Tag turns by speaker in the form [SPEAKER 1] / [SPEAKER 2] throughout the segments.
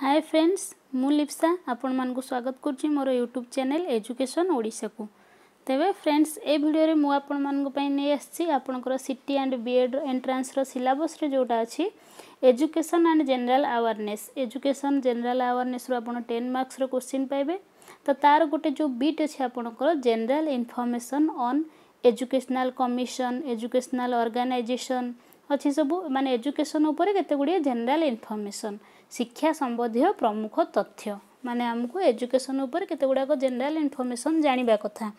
[SPEAKER 1] ହାଏ friends ମୁଁ ଲିପ୍ସା ଆପଣମାନଙ୍କୁ ସ୍ୱାଗତ କରୁଛି ମୋର ୟୁଟ୍ୟୁବ୍ ଚ୍ୟାନେଲ୍ ଏଜୁକେସନ୍ ଓଡ଼ିଶାକୁ ତେବେ ଫ୍ରେଣ୍ଡସ୍ ଏ ଭିଡ଼ିଓରେ ମୁଁ ଆପଣମାନଙ୍କ ପାଇଁ ନେଇ ଆସିଛି ଆପଣଙ୍କର ସି ଟି ଆଣ୍ଡ ବିଏଡ଼୍ ଏଣ୍ଟ୍ରାନ୍ସର ସିଲାବସ୍ରେ ଯେଉଁଟା ଅଛି education and general awareness education general ଆୱାରନେସ୍ରୁ ଆପଣ ଟେନ୍ ମାର୍କ୍ସର କୋଶ୍ଚିନ୍ ପାଇବେ ତ ତା'ର ଗୋଟେ ଯେଉଁ ବିଟ୍ ଅଛି ଆପଣଙ୍କର general information on educational commission educational organization अझ सबु म एजुकेसन उपतेगुडिए जेनराल इनफर्मेसन शिक्षा सम्बन्धीय प्रमुख तथ्य म एजुकेसन उपतेगुडा जेनराल इनफर्मेसन जाँदा कथा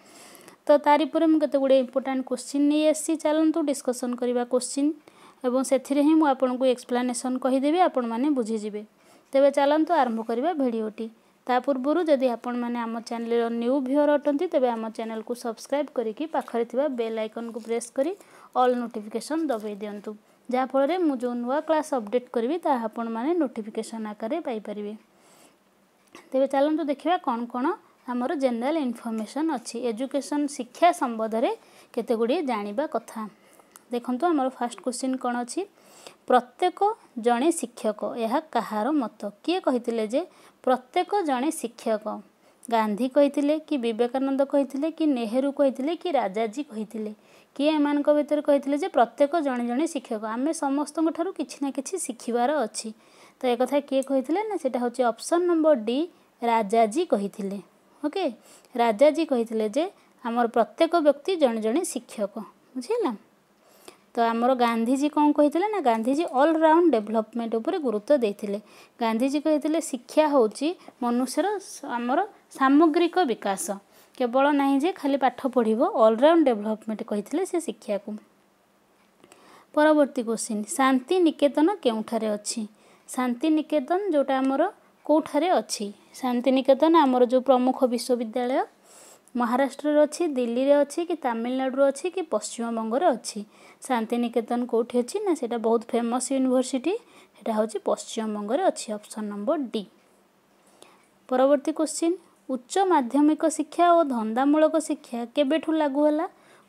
[SPEAKER 1] तारिपर म केतगुडिए इम्पोर्टान्ट क्विन्सि चालाउँछु डिस्कसन गरेको क्विसि म एक्सप्ल्यानेसनदे आप बुझिजि तेबेर चालाभ्या भिडियो ता पूर्व आप च्यानेल न्यु भियर अटेन् त सब्सक्राइब गरिक पाइकनको प्रेस कि ଅଲ୍ ନୋଟିଫିକେସନ୍ ଦବାଇ ଦିଅନ୍ତୁ ଯାହାଫଳରେ ମୁଁ ଯେଉଁ ନୂଆ କ୍ଲାସ୍ ଅପଡ଼େଟ୍ କରିବି ତାହା ଆପଣମାନେ ନୋଟିଫିକେସନ୍ ଆକାରରେ ପାଇପାରିବେ ତେବେ ଚାଲନ୍ତୁ ଦେଖିବା କ'ଣ କ'ଣ ଆମର ଜେନେରାଲ୍ ଇନ୍ଫର୍ମେସନ୍ ଅଛି ଏଜୁକେସନ୍ ଶିକ୍ଷା ସମ୍ବନ୍ଧରେ କେତେ ଗୁଡ଼ିଏ ଜାଣିବା କଥା ଦେଖନ୍ତୁ ଆମର ଫାଷ୍ଟ କ୍ୱେଶ୍ଚିନ୍ କ'ଣ ଅଛି ପ୍ରତ୍ୟେକ ଜଣେ ଶିକ୍ଷକ ଏହା କାହାର ମତ କିଏ କହିଥିଲେ ଯେ ପ୍ରତ୍ୟେକ ଜଣେ ଶିକ୍ଷକ ଗାନ୍ଧୀ କହିଥିଲେ କି ବିବେକାନନ୍ଦ କହିଥିଲେ କି ନେହେରୁ କହିଥିଲେ କି ରାଜାଜୀ କହିଥିଲେ କିଏ ଏମାନଙ୍କ ଭିତରେ କହିଥିଲେ ଯେ ପ୍ରତ୍ୟେକ ଜଣେ ଜଣେ ଶିକ୍ଷକ ଆମେ ସମସ୍ତଙ୍କ ଠାରୁ କିଛି ନା କିଛି ଶିଖିବାର ଅଛି ତ ଏକଥା କିଏ କହିଥିଲେ ନା ସେଇଟା ହେଉଛି ଅପସନ୍ ନମ୍ବର ଡି ରାଜାଜୀ କହିଥିଲେ ଓକେ ରାଜାଜୀ କହିଥିଲେ ଯେ ଆମର ପ୍ରତ୍ୟେକ ବ୍ୟକ୍ତି ଜଣେ ଜଣେ ଶିକ୍ଷକ ବୁଝିହେଲା ଆମର ଗାନ୍ଧୀଜୀ କ'ଣ କହିଥିଲେ ନା ଗାନ୍ଧୀଜୀ ଅଲରାଉଣ୍ଡ ଡେଭଲପମେଣ୍ଟ ଉପରେ ଗୁରୁତ୍ୱ ଦେଇଥିଲେ ଗାନ୍ଧୀଜୀ କହିଥିଲେ ଶିକ୍ଷା ହେଉଛି ମନୁଷ୍ୟର ଆମର ସାମଗ୍ରିକ ବିକାଶ କେବଳ ନାହିଁ ଯେ ଖାଲି ପାଠ ପଢ଼ିବ ଅଲରାଉଣ୍ଡ ଡେଭଲପମେଣ୍ଟ କହିଥିଲେ ସେ ଶିକ୍ଷାକୁ ପରବର୍ତ୍ତୀ କୋଶ୍ଚିନ୍ ଶାନ୍ତି ନିକେତନ କେଉଁଠାରେ ଅଛି ଶାନ୍ତି ନିକେତନ ଯେଉଁଟା ଆମର କେଉଁଠାରେ ଅଛି ଶାନ୍ତି ନିକେତନ ଆମର ଯେଉଁ ପ୍ରମୁଖ ବିଶ୍ୱବିଦ୍ୟାଳୟ ମହାରାଷ୍ଟ୍ରରେ ଅଛି ଦିଲ୍ଲୀରେ ଅଛି କି ତାମିଲନାଡ଼ୁରେ ଅଛି କି ପଶ୍ଚିମବଙ୍ଗରେ ଅଛି ଶାନ୍ତିନିକେତନ କେଉଁଠି ଅଛି ନା ସେଇଟା ବହୁତ ଫେମସ୍ ୟୁନିଭର୍ସିଟି ସେଇଟା ହେଉଛି ପଶ୍ଚିମବଙ୍ଗରେ ଅଛି ଅପସନ୍ ନମ୍ବର ଡି ପରବର୍ତ୍ତୀ କ୍ୱେଶ୍ଚିନ୍ ଉଚ୍ଚ ମାଧ୍ୟମିକ ଶିକ୍ଷା ଓ ଧନ୍ଦାମୂଳକ ଶିକ୍ଷା କେବେଠୁ ଲାଗୁ ହେଲା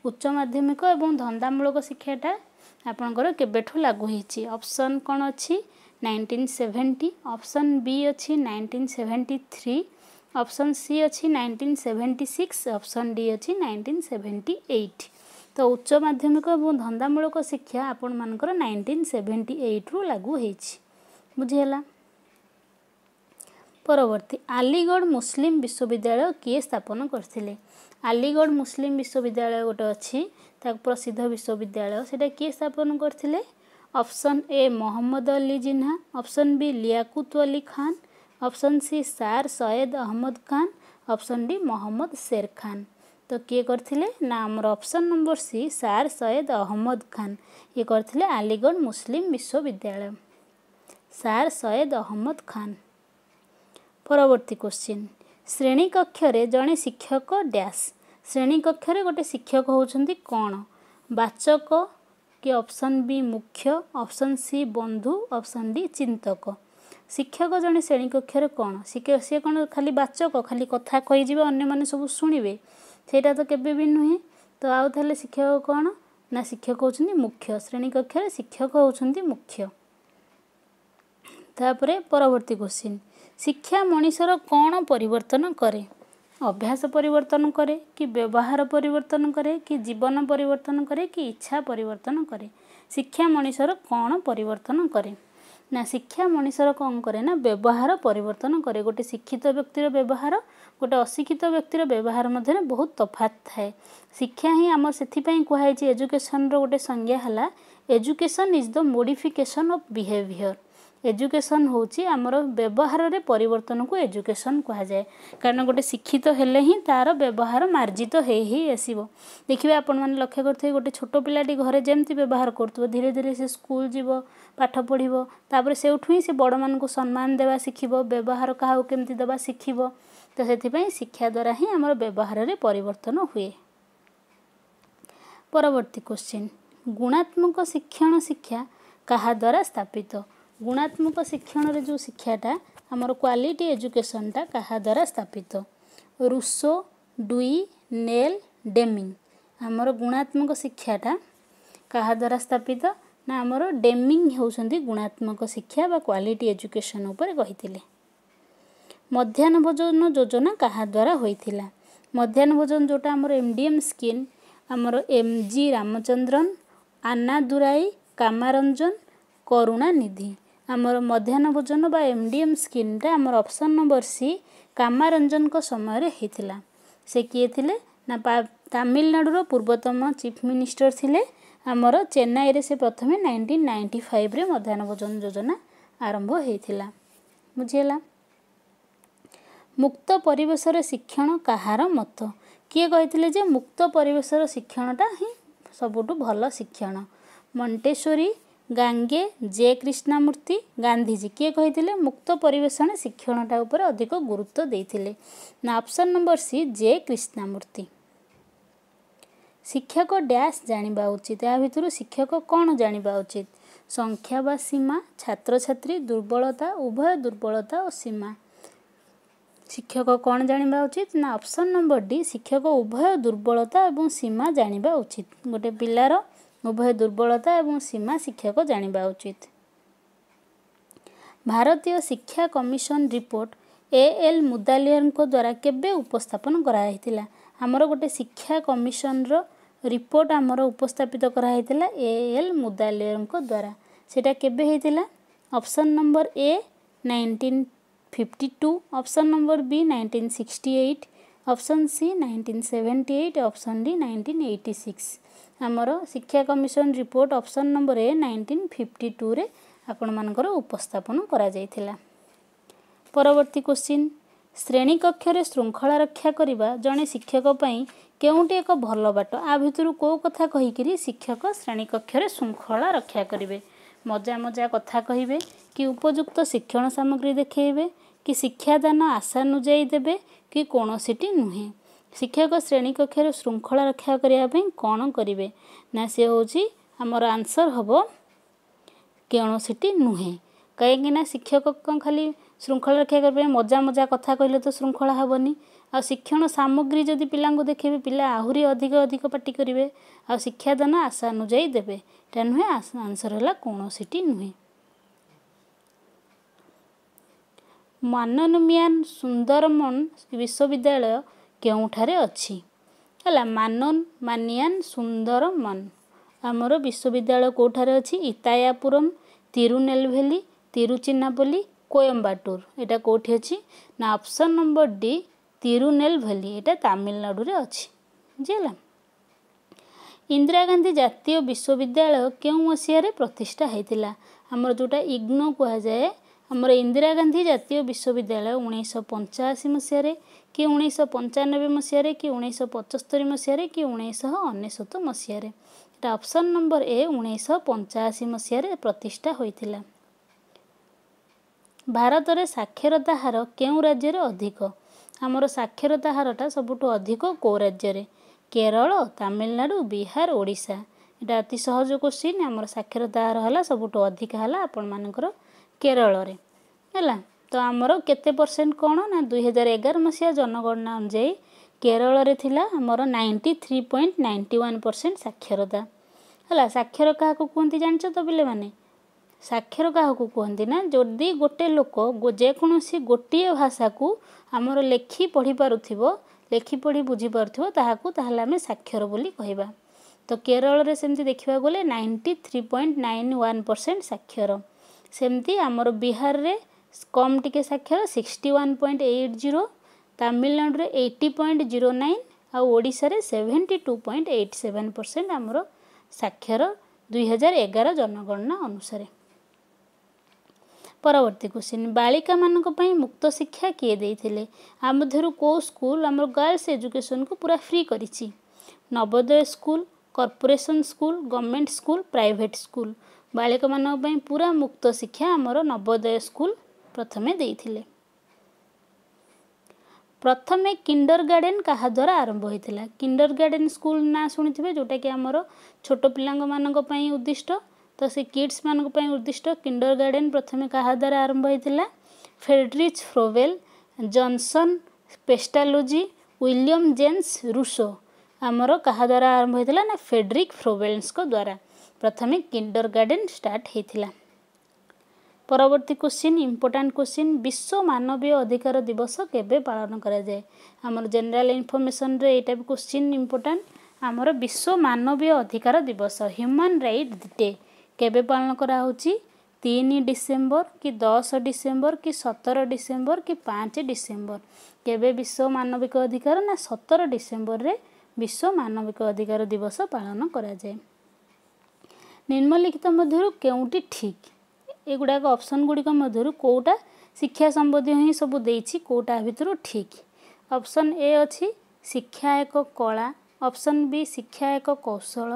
[SPEAKER 1] ଉଚ୍ଚ ମାଧ୍ୟମିକ ଏବଂ ଧନ୍ଦାମୂଳକ ଶିକ୍ଷାଟା ଆପଣଙ୍କର କେବେଠୁ ଲାଗୁ ହେଇଛି ଅପସନ୍ କ'ଣ ଅଛି ନାଇଣ୍ଟିନ୍ ସେଭେଣ୍ଟି ଅପସନ୍ ବି ଅଛି nineteen seventy three option C ଅଛି nineteen seventy six option D ଅଛି ନାଇଣ୍ଟିନ୍ ସେଭେଣ୍ଟି ଏଇଟ୍ ତ ଉଚ୍ଚ ମାଧ୍ୟମିକ ଏବଂ ଧନ୍ଦାମୂଳକ ଶିକ୍ଷା ଆପଣମାନଙ୍କର ନାଇଣ୍ଟିନ୍ ସେଭେଣ୍ଟି ଏଇଟ୍ରୁ ଲାଗୁ ହୋଇଛି ବୁଝିହେଲା ପରବର୍ତ୍ତୀ ଆଲିଗଡ଼ ମୁସଲିମ ବିଶ୍ୱବିଦ୍ୟାଳୟ କିଏ ସ୍ଥାପନ କରିଥିଲେ ଆଲିଗଡ଼ ମୁସଲିମ ବିଶ୍ୱବିଦ୍ୟାଳୟ ଗୋଟେ ଅଛି ତାକୁ ପ୍ରସିଦ୍ଧ ବିଶ୍ୱବିଦ୍ୟାଳୟ ସେଇଟା କିଏ ସ୍ଥାପନ କରିଥିଲେ option A Mohammad Ali Jinnah option B Liaquat Ali Khan option C sir Syed Ahmad Khan option D Mohammad Sher Khan ତ କିଏ କରିଥିଲେ ନା ଆମର option number C sir Syed Ahmad Khan ଇଏ କରିଥିଲେ ଆଲିଗଡ଼ ମୁସଲିମ ବିଶ୍ୱବିଦ୍ୟାଳୟ ସାର୍ ସୟଦ ଅହମ୍ମଦ ଖାନ୍ ପରବର୍ତ୍ତୀ କୋଶ୍ଚିନ୍ ଶ୍ରେଣୀକକ୍ଷରେ ଜଣେ ଶିକ୍ଷକ ଡ୍ୟାସ୍ ଶ୍ରେଣୀକକ୍ଷରେ ଗୋଟେ ଶିକ୍ଷକ ହେଉଛନ୍ତି କ'ଣ ବାଚକ କି ଅପସନ୍ ବି ମୁଖ୍ୟ ଅପସନ୍ ସି ବନ୍ଧୁ ଅପସନ୍ ଡି ଚିନ୍ତକ ଶିକ୍ଷକ ଜଣେ ଶ୍ରେଣୀ କକ୍ଷରେ କ'ଣ ସିଏ କ'ଣ ଖାଲି ବାଚକ ଖାଲି କଥା କହିଯିବେ ଅନ୍ୟମାନେ ସବୁ ଶୁଣିବେ ସେଇଟା ତ କେବେ ବି ନୁହେଁ ତ ଆଉ ତାହେଲେ ଶିକ୍ଷକ କ'ଣ ନା ଶିକ୍ଷକ ହେଉଛନ୍ତି ମୁଖ୍ୟ ଶ୍ରେଣୀ କକ୍ଷରେ ଶିକ୍ଷକ ହେଉଛନ୍ତି ମୁଖ୍ୟ ତାପରେ ପରବର୍ତ୍ତୀ କୋଶ୍ଚିନ୍ ଶିକ୍ଷା ମଣିଷର କ'ଣ ପରିବର୍ତ୍ତନ କରେ ଅଭ୍ୟାସ ପରିବର୍ତ୍ତନ କରେ କି ବ୍ୟବହାର ପରିବର୍ତ୍ତନ କରେ କି ଜୀବନ ପରିବର୍ତ୍ତନ କରେ କି ଇଚ୍ଛା ପରିବର୍ତ୍ତନ କରେ ଶିକ୍ଷା ମଣିଷର କ'ଣ ପରିବର୍ତ୍ତନ କରେ ନା ଶିକ୍ଷା ମଣିଷର କ'ଣ କରେ ନା ବ୍ୟବହାର ପରିବର୍ତ୍ତନ କରେ ଗୋଟେ ଶିକ୍ଷିତ ବ୍ୟକ୍ତିର ବ୍ୟବହାର ଗୋଟେ ଅଶିକ୍ଷିତ ବ୍ୟକ୍ତିର ବ୍ୟବହାର ମଧ୍ୟରେ ବହୁତ ତଫାତ ଥାଏ ଶିକ୍ଷା ହିଁ ଆମର ସେଥିପାଇଁ କୁହାଯାଇଛି ଏଜୁକେସନ୍ର ଗୋଟେ ସଂଜ୍ଞା ହେଲା education is the modification of behaviour education ହେଉଛି ଆମର ବ୍ୟବହାରରେ ପରିବର୍ତ୍ତନକୁ ଏଜୁକେସନ୍ କୁହାଯାଏ କାରଣ ଗୋଟେ ଶିକ୍ଷିତ ହେଲେ ହିଁ ତା'ର ବ୍ୟବହାର ମାର୍ଜିତ ହେଇ ହିଁ ଆସିବ ଦେଖିବେ ଆପଣମାନେ ଲକ୍ଷ୍ୟ କରିଥିବେ ଗୋଟେ ଛୋଟ ପିଲାଟି ଘରେ ଯେମିତି ବ୍ୟବହାର କରୁଥିବ ଧୀରେ ଧୀରେ ସେ ସ୍କୁଲ ଯିବ ପାଠ ପଢ଼ିବ ତା'ପରେ ସେଉଠୁ ହିଁ ସେ ବଡ଼ମାନଙ୍କୁ ସମ୍ମାନ ଦେବା ଶିଖିବ ବ୍ୟବହାର କାହାକୁ କେମିତି ଦେବା ଶିଖିବ ତ ସେଥିପାଇଁ ଶିକ୍ଷା ଦ୍ୱାରା ହିଁ ଆମର ବ୍ୟବହାରରେ ପରିବର୍ତ୍ତନ ହୁଏ ପରବର୍ତ୍ତୀ କୋଶ୍ଚିନ୍ ଗୁଣାତ୍ମକ ଶିକ୍ଷଣ ଶିକ୍ଷା କାହା ଦ୍ୱାରା ସ୍ଥାପିତ ଗୁଣାତ୍ମକ ଶିକ୍ଷଣରେ ଯେଉଁ ଶିକ୍ଷାଟା ଆମର କ୍ୱାଲିଟି ଏଜୁକେସନ୍ଟା କାହା ଦ୍ୱାରା ସ୍ଥାପିତ ରୁଷୋ ଡୁଇ ନେଲ୍ ଡେମିଙ୍ଗ ଆମର ଗୁଣାତ୍ମକ ଶିକ୍ଷାଟା କାହା ଦ୍ୱାରା ସ୍ଥାପିତ ନା ଆମର ଡେମିଙ୍ଗ ହେଉଛନ୍ତି ଗୁଣାତ୍ମକ ଶିକ୍ଷା ବା କ୍ୱାଲିଟି ଏଜୁକେସନ୍ ଉପରେ କହିଥିଲେ ମଧ୍ୟାହ୍ନ ଭୋଜନ ଯୋଜନା କାହା ଦ୍ୱାରା ହୋଇଥିଲା ମଧ୍ୟାହ୍ନ ଭୋଜନ ଯେଉଁଟା ଆମର ଏମ୍ ଡି ଏମ୍ ସ୍କିନ୍ ଆମର ଏମ୍ ଜି ରାମଚନ୍ଦ୍ରନ ଆନ୍ନାଦୁରାଇ କାମାରଞ୍ଜନ କରୁଣାନିଧି ଆମର ମଧ୍ୟାହ୍ନ ଭୋଜନ ବା ଏମ୍ ଡି ଏମ୍ ସ୍କିମ୍ଟା ଆମର ଅପସନ୍ ନମ୍ବର ସି କାମାରଞ୍ଜନଙ୍କ ସମୟରେ ହେଇଥିଲା ସେ କିଏ ଥିଲେ ନା ତାମିଲନାଡ଼ୁର ପୂର୍ବତନ ଚିଫ୍ ମିନିଷ୍ଟର ଥିଲେ ଆମର ଚେନ୍ନାଇରେ ସେ ପ୍ରଥମେ ନାଇଣ୍ଟିନ୍ ନାଇଣ୍ଟି ଫାଇଭ୍ରେ ମଧ୍ୟାହ୍ନ ଭୋଜନ ଯୋଜନା ଆରମ୍ଭ ହୋଇଥିଲା ବୁଝିହେଲା ମୁକ୍ତ ପରିବେଶର ଶିକ୍ଷଣ କାହାର ମତ କିଏ କହିଥିଲେ ଯେ ମୁକ୍ତ ପରିବେଶର ଶିକ୍ଷଣଟା ହିଁ ସବୁଠୁ ଭଲ ଶିକ୍ଷଣ ମଣ୍ଟେଶ୍ୱରୀ ଗାଙ୍ଗେ ଜେ କ୍ରିଷ୍ଣାମୂର୍ତ୍ତି ଗାନ୍ଧିଜୀ କିଏ କହିଥିଲେ ମୁକ୍ତ ପରିବେଷଣ ଶିକ୍ଷଣଟା ଉପରେ ଅଧିକ ଗୁରୁତ୍ୱ ଦେଇଥିଲେ ନା option number C J Krishnamurti ଶିକ୍ଷକ ଡ୍ୟାସ୍ ଜାଣିବା ଉଚିତ ଏହା ଭିତରୁ ଶିକ୍ଷକ କ'ଣ ଜାଣିବା ଉଚିତ ସଂଖ୍ୟା ବା ସୀମା ଛାତ୍ରଛାତ୍ରୀ ଦୁର୍ବଳତା ଉଭୟ ଦୁର୍ବଳତା ଓ ସୀମା ଶିକ୍ଷକ କ'ଣ ଜାଣିବା ଉଚିତ ନା ଅପସନ୍ ନମ୍ବର ଡି ଶିକ୍ଷକ ଉଭୟ ଦୁର୍ବଳତା ଏବଂ ସୀମା ଜାଣିବା ଉଚିତ ଗୋଟେ ପିଲାର ଉଭୟ ଦୁର୍ବଳତା ଏବଂ ସୀମା ଶିକ୍ଷକ ଜାଣିବା ଉଚିତ ଭାରତୀୟ ଶିକ୍ଷା କମିଶନ ରିପୋର୍ଟ ଏ ଏଲ୍ ମୁଦାଲିୟରଙ୍କ ଦ୍ୱାରା କେବେ ଉପସ୍ଥାପନ କରାଯାଇଥିଲା ଆମର ଗୋଟେ ଶିକ୍ଷା କମିଶନର ରିପୋର୍ଟ ଆମର ଉପସ୍ଥାପିତ କରାହୋଇଥିଲା ଏ ଏଲ୍ ମୁଦାଲିୟରଙ୍କ ଦ୍ୱାରା ସେଇଟା କେବେ ହେଇଥିଲା option number A nineteen fifty two option number B nineteen sixty eight option C nineteen seventy eight option D nineteen eighty six ଆମର ଶିକ୍ଷା commission report option number A nineteen fifty ଟୁରେ ଆପଣମାନଙ୍କର ଉପସ୍ଥାପନ କରାଯାଇଥିଲା ପରବର୍ତ୍ତୀ କ୍ୱେଶ୍ଚିନ୍ ଶ୍ରେଣୀକକ୍ଷରେ ଶୃଙ୍ଖଳା ରକ୍ଷା କରିବା ଜଣେ ଶିକ୍ଷକ ପାଇଁ କେଉଁଟି ଏକ ଭଲ ବାଟ ଆ ଭିତରୁ କେଉଁ କଥା କହିକିରି ଶିକ୍ଷକ ଶ୍ରେଣୀକକ୍ଷରେ ଶୃଙ୍ଖଳା ରକ୍ଷା କରିବେ ମଜା ମଜା କଥା କହିବେ କି ଉପଯୁକ୍ତ ଶିକ୍ଷଣ ସାମଗ୍ରୀ ଦେଖାଇବେ କି ଶିକ୍ଷାଦାନ ଆଶାନୁଯାୟୀ ଦେବେ କି କୌଣସିଟି ନୁହେଁ ଶିକ୍ଷକ ଶ୍ରେଣୀ କକ୍ଷରେ ଶୃଙ୍ଖଳା ରକ୍ଷା କରିବା ପାଇଁ କ'ଣ କରିବେ ନା ସେ ହେଉଛି ଆମର ଆନ୍ସର୍ ହେବ କୌଣସିଟି ନୁହେଁ କାହିଁକିନା ଶିକ୍ଷକ କ'ଣ ଖାଲି ଶୃଙ୍ଖଳା ରକ୍ଷା କରିବା ପାଇଁ ମଜା ମଜା କଥା କହିଲେ ତ ଶୃଙ୍ଖଳା ହେବନି ଆଉ ଶିକ୍ଷଣ ସାମଗ୍ରୀ ଯଦି ପିଲାଙ୍କୁ ଦେଖିବେ ପିଲା ଆହୁରି ଅଧିକ ଅଧିକ ପାଟି କରିବେ ଆଉ ଶିକ୍ଷାଦାନ ଆଶାନୁଯାୟୀ ଦେବେ ଏଇଟା ନୁହେଁ ଆନ୍ସର୍ ହେଲା କୌଣସିଟି ନୁହେଁ ମାନନ ମାନନମିଆନ ସୁନ୍ଦରମନ ବିଶ୍ୱବିଦ୍ୟାଳୟ କେଉଁଠାରେ ଅଛି ହେଲା ମାନନ ମାନିଆନ ସୁନ୍ଦରମନ ଆମର ବିଶ୍ୱବିଦ୍ୟାଳୟ କେଉଁଠାରେ ଅଛି ଇତାୟାପୁରମ ତିରୁନେଲଭେଲି ତିରୁଚିନାପଲ୍ଲୀ କୋଏମ୍ବାଟୁର ଏଇଟା କେଉଁଠି ଅଛି ନା ଅପସନ୍ ନମ୍ବର ଡି ତିରୁନେଲଭେଲି ଏଇଟା ତାମିଲନାଡ଼ୁରେ ଅଛି ବୁଝିହେଲା ଇନ୍ଦିରା ଗାନ୍ଧୀ ଜାତୀୟ ବିଶ୍ୱବିଦ୍ୟାଳୟ କେଉଁ ମସିହାରେ ପ୍ରତିଷ୍ଠା ହୋଇଥିଲା ଆମର ଯେଉଁଟା ଇଗ୍ନୋ କୁହାଯାଏ ଆମର ଇନ୍ଦିରା ଗାନ୍ଧୀ ଜାତୀୟ ବିଶ୍ୱବିଦ୍ୟାଳୟ ଉଣେଇଶହ ପଞ୍ଚାଅଶୀ ମସିହାରେ କି ଉଣେଇଶହ ପଞ୍ଚାନବେ ମସିହାରେ କି ଉଣେଇଶହ ପଞ୍ଚସ୍ତରୀ ମସିହାରେ କି ଉଣେଇଶହ ଅନେଶତ ମସିହାରେ ଏଇଟା ଅପସନ୍ ନମ୍ବର ଏ ଉଣେଇଶହ ପଞ୍ଚାଅଶୀ ମସିହାରେ ପ୍ରତିଷ୍ଠା ହୋଇଥିଲା ଭାରତରେ ସାକ୍ଷରତା ହାର କେଉଁ ରାଜ୍ୟରେ ଅଧିକ ଆମର ସାକ୍ଷରତା ହାରଟା ସବୁଠୁ ଅଧିକ କେଉଁ ରାଜ୍ୟରେ କେରଳ ତାମିଲନାଡ଼ୁ ବିହାର ଓଡ଼ିଶା ଏଇଟା ଅତି ସହଜ କୋଶ୍ଚିନ୍ ଆମର ସାକ୍ଷରତା ହାର ହେଲା ସବୁଠୁ ଅଧିକ ହେଲା ଆପଣମାନଙ୍କର କେରଳରେ ହେଲା ତ ଆମର କେତେ ପରସେଣ୍ଟ କ'ଣ ନା ଦୁଇହଜାର ଏଗାର ମସିହା ଜନଗଣନା ଅନୁଯାୟୀ କେରଳରେ ଥିଲା ଆମର ninety three point ninety one percent ସାକ୍ଷରତା ହେଲା ସାକ୍ଷର କାହାକୁ କୁହନ୍ତି ଜାଣିଛ ତ ପିଲେମାନେ ସାକ୍ଷର କାହାକୁ କୁହନ୍ତି ନା ଯଦି ଗୋଟେ ଲୋକ ଯେକୌଣସି ଗୋଟିଏ ଭାଷାକୁ ଆମର ଲେଖି ପଢ଼ି ପାରୁଥିବ ଲେଖି ପଢ଼ି ବୁଝିପାରୁଥିବ ତାହାକୁ ତାହେଲେ ଆମେ ସାକ୍ଷର ବୋଲି କହିବା ତ କେରଳରେ ସେମିତି ଦେଖିବାକୁ ଗଲେ ninety three point nine one percent ସାକ୍ଷର ସେମିତି ଆମର ବିହାରରେ କମ୍ ଟିକେ ସାକ୍ଷର sixty one point eight zero ତାମିଲନାଡ଼ୁରେ ଏଇଟି ପଏଣ୍ଟ ଜିରୋ ନାଇନ୍ ଆଉ ଓଡ଼ିଶାରେ seventy two point eight seven percent ଆମର ସାକ୍ଷର ଦୁଇହଜାର ଏଗାର ଜନଗଣନା ଅନୁସାରେ ପରବର୍ତ୍ତୀ କ୍ୱେଶ୍ଚିନ୍ ବାଳିକାମାନଙ୍କ ପାଇଁ ମୁକ୍ତ ଶିକ୍ଷା କିଏ ଦେଇଥିଲେ ଆ ମଧ୍ୟରୁ କେଉଁ ସ୍କୁଲ୍ ଆମର ଗାର୍ଲସ୍ ଏଜୁକେସନ୍କୁ ପୁରା ଫ୍ରି କରିଛି Navodaya school corporation school government school private school ବାଳିକାମାନଙ୍କ ପାଇଁ ପୁରା ମୁକ୍ତ ଶିକ୍ଷା ଆମର ନବୋଦୟ ସ୍କୁଲ୍ ପ୍ରଥମେ ଦେଇଥିଲେ ପ୍ରଥମେ କିଣ୍ଡର ଗାର୍ଡ଼େନ୍ କାହା ଦ୍ୱାରା ଆରମ୍ଭ ହୋଇଥିଲା କିଣ୍ଡର ଗାର୍ଡ଼େନ୍ ସ୍କୁଲ୍ ନାଁ ଶୁଣିଥିବେ ଯେଉଁଟାକି ଆମର ଛୋଟ ପିଲାଙ୍କମାନଙ୍କ ପାଇଁ ଉଦ୍ଦିଷ୍ଟ ତ ସେ କିଡ଼୍ସମାନଙ୍କ ପାଇଁ ଉଦ୍ଦିଷ୍ଟ କିଣ୍ଡର ଗାର୍ଡ଼େନ୍ ପ୍ରଥମେ କାହା ଦ୍ୱାରା ଆରମ୍ଭ ହୋଇଥିଲା ଫେଡ୍ରିଚ୍ ଫ୍ରୋବେଲ୍ ଜନ୍ସନ୍ ପେଷ୍ଟାଲୋଜି ୱିଲିୟମ୍ ଜେନ୍ସ ରୁଷୋ ଆମର କାହା ଦ୍ୱାରା ଆରମ୍ଭ ହୋଇଥିଲା ନା ଫେଡ୍ରିକ୍ ଫ୍ରୋବେଲ୍ସଙ୍କ ଦ୍ୱାରା ପ୍ରଥମେ କିଣ୍ଡର ଗାର୍ଡ଼େନ୍ ଷ୍ଟାର୍ଟ ହୋଇଥିଲା ପରବର୍ତ୍ତୀ କୋଶ୍ଚିନ୍ ଇମ୍ପୋର୍ଟାଣ୍ଟ କୋଶ୍ଚିନ୍ ବିଶ୍ୱ ମାନବୀୟ ଅଧିକାର ଦିବସ କେବେ ପାଳନ କରାଯାଏ ଆମର ଜେନେରାଲ୍ ଇନଫର୍ମେସନ୍ରେ ଏଇଟା ବି କ୍ୱେଶ୍ଚିନ୍ ଇମ୍ପୋର୍ଟାଣ୍ଟ ଆମର ବିଶ୍ୱ ମାନବୀୟ ଅଧିକାର ଦିବସ ହ୍ୟୁମାନ୍ ରାଇଟ୍ ଡେ କେବେ ପାଳନ କରାହେଉଛି ତିନି ଡିସେମ୍ବର କି ଦଶ ଡିସେମ୍ବର କି ସତର ଡିସେମ୍ବର କି ପାଞ୍ଚ ଡିସେମ୍ବର କେବେ ବିଶ୍ୱ ମାନବିକ ଅଧିକାର ନା ସତର ଡିସେମ୍ବରରେ ବିଶ୍ୱ ମାନବିକ ଅଧିକାର ଦିବସ ପାଳନ କରାଯାଏ ନିମ୍ନଲିଖିତ ମଧ୍ୟରୁ କେଉଁଟି ଠିକ୍ ଏଗୁଡ଼ାକ ଅପସନ୍ ଗୁଡ଼ିକ ମଧ୍ୟରୁ କେଉଁଟା ଶିକ୍ଷା ସମ୍ବନ୍ଧୀୟ ହିଁ ସବୁ ଦେଇଛି କେଉଁଟା ଭିତରୁ ଠିକ୍ ଅପସନ୍ ଏ ଅଛି ଶିକ୍ଷା ଏକ କଳା ଅପସନ୍ ବି ଶିକ୍ଷା ଏକ କୌଶଳ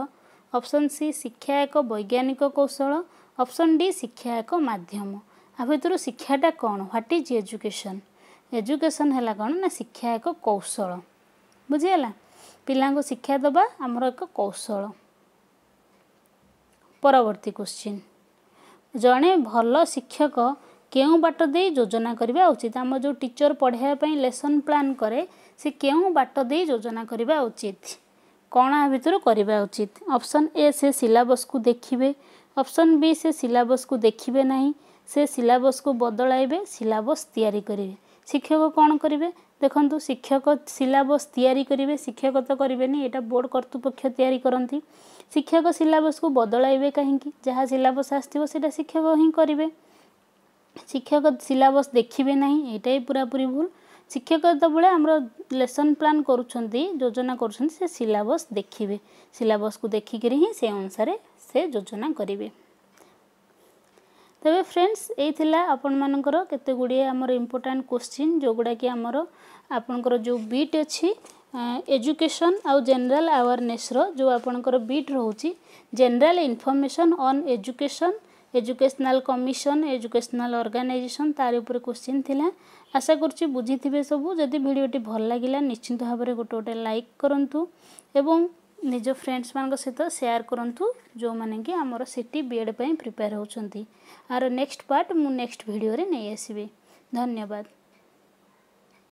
[SPEAKER 1] ଅପସନ୍ ସି ଶିକ୍ଷା ଏକ ବୈଜ୍ଞାନିକ କୌଶଳ ଅପସନ୍ ଡି ଶିକ୍ଷା ଏକ ମାଧ୍ୟମ ଆ ଭିତରୁ ଶିକ୍ଷାଟା କ'ଣ ହ୍ୱାଟ୍ ଇଜ୍ ଏଜୁକେସନ୍ ଏଜୁକେସନ୍ ହେଲା କ'ଣ ନା ଶିକ୍ଷା ଏକ କୌଶଳ ବୁଝିହେଲା ପିଲାଙ୍କୁ ଶିକ୍ଷା ଦେବା ଆମର ଏକ କୌଶଳ ପରବର୍ତ୍ତୀ କ୍ୱଶ୍ଚିନ୍ ଜଣେ ଭଲ ଶିକ୍ଷକ କେଉଁ ବାଟ ଦେଇ ଯୋଜନା କରିବା ଉଚିତ ଆମ ଯେଉଁ ଟିଚର୍ ପଢ଼ାଇବା ପାଇଁ ଲେସନ୍ ପ୍ଲାନ୍ କରେ ସେ କେଉଁ ବାଟ ଦେଇ ଯୋଜନା କରିବା ଉଚିତ କ'ଣ ଭିତରୁ କରିବା ଉଚିତ ଅପସନ୍ ଏ ସେ ସିଲାବସ୍କୁ ଦେଖିବେ ଅପସନ୍ ବି ସେ ସିଲାବସ୍କୁ ଦେଖିବେ ନାହିଁ ସେ ସିଲାବସ୍କୁ ବଦଳାଇବେ ସିଲାବସ୍ ତିଆରି କରିବେ ଶିକ୍ଷକ କ'ଣ କରିବେ ଦେଖନ୍ତୁ ଶିକ୍ଷକ ସିଲାବସ୍ ତିଆରି କରିବେ ଶିକ୍ଷକ ତ କରିବେନି ଏଇଟା ବୋର୍ଡ଼ କର୍ତ୍ତୃପକ୍ଷ ତିଆରି କରନ୍ତି ଶିକ୍ଷକ ସିଲାବସ୍କୁ ବଦଳାଇବେ କାହିଁକି ଯାହା ସିଲାବସ୍ ଆସିଥିବ ସେଇଟା ଶିକ୍ଷକ ହିଁ କରିବେ ଶିକ୍ଷକ ସିଲାବସ୍ ଦେଖିବେ ନାହିଁ ଏଇଟା ହିଁ ପୁରାପୁରି ଭୁଲ ଶିକ୍ଷକ ଯେତେବେଳେ ଆମର ଲେସନ୍ ପ୍ଲାନ୍ କରୁଛନ୍ତି ଯୋଜନା କରୁଛନ୍ତି ସେ ସିଲାବସ୍ ଦେଖିବେ ସିଲାବସ୍କୁ ଦେଖିକିରି ହିଁ ସେ ଅନୁସାରେ ସେ ଯୋଜନା କରିବେ ତେବେ ଫ୍ରେଣ୍ଡସ୍ ଏଇ ଥିଲା ଆପଣମାନଙ୍କର କେତେ ଗୁଡ଼ିଏ ଆମର ଇମ୍ପୋର୍ଟାଣ୍ଟ କୋଶ୍ଚିନ୍ ଯେଉଁଗୁଡ଼ାକି ଆମର ଆପଣଙ୍କର ଯେଉଁ ବିଟ୍ ଅଛି ଏଜୁକେସନ୍ ଆଉ ଜେନେରାଲ୍ ଆୱାରନେସ୍ର ଯେଉଁ ଆପଣଙ୍କର ବିଟ୍ ରହୁଛି general information on education educational commission educational organization ତାରି ଉପରେ କୋଶ୍ଚିନ୍ ଥିଲା ଆଶା କରୁଛି ବୁଝିଥିବେ ସବୁ ଯଦି ଭିଡ଼ିଓଟି ଭଲ ଲାଗିଲା ନିଶ୍ଚିନ୍ତ ଭାବରେ ଗୋଟେ ଗୋଟେ ଲାଇକ୍ କରନ୍ତୁ ଏବଂ ନିଜ ଫ୍ରେଣ୍ଡସ୍ମାନଙ୍କ ସହିତ ସେୟାର କରନ୍ତୁ ଯେଉଁମାନେ କି ଆମର ସିଟି ବିଏଡ଼୍ ପାଇଁ ପ୍ରିପେୟାର୍ ହେଉଛନ୍ତି ଆର ନେକ୍ସଟ ପାର୍ଟ ମୁଁ ନେକ୍ସଟ ଭିଡ଼ିଓରେ ନେଇ ଆସିବି ଧନ୍ୟବାଦ